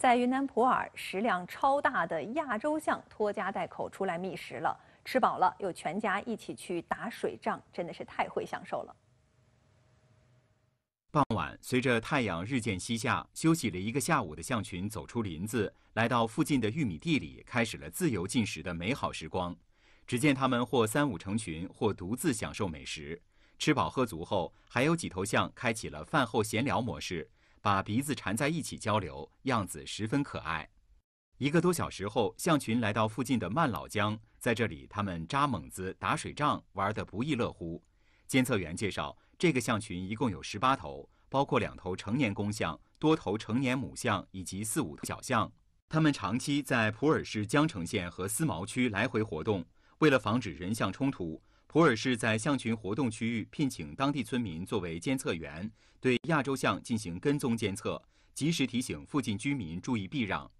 在云南普洱，食量超大的亚洲象拖家带口出来觅食了，吃饱了又全家一起去打水仗，真的是太会享受了。傍晚，随着太阳日渐西下，休息了一个下午的象群走出林子，来到附近的玉米地里，开始了自由进食的美好时光。只见它们或三五成群，或独自享受美食。吃饱喝足后，还有几头象开启了饭后闲聊模式。把鼻子缠在一起交流，样子十分可爱。一个多小时后，象群来到附近的曼老江，在这里，他们扎猛子、打水仗，玩得不亦乐乎。监测员介绍，这个象群一共有十八头，包括两头成年公象、多头成年母象以及四五头小象。它们长期在普洱市江城县和思茅区来回活动。为了防止人象冲突。普洱市在象群活动区域聘请当地村民作为监测员，对亚洲象进行跟踪监测，及时提醒附近居民注意避让。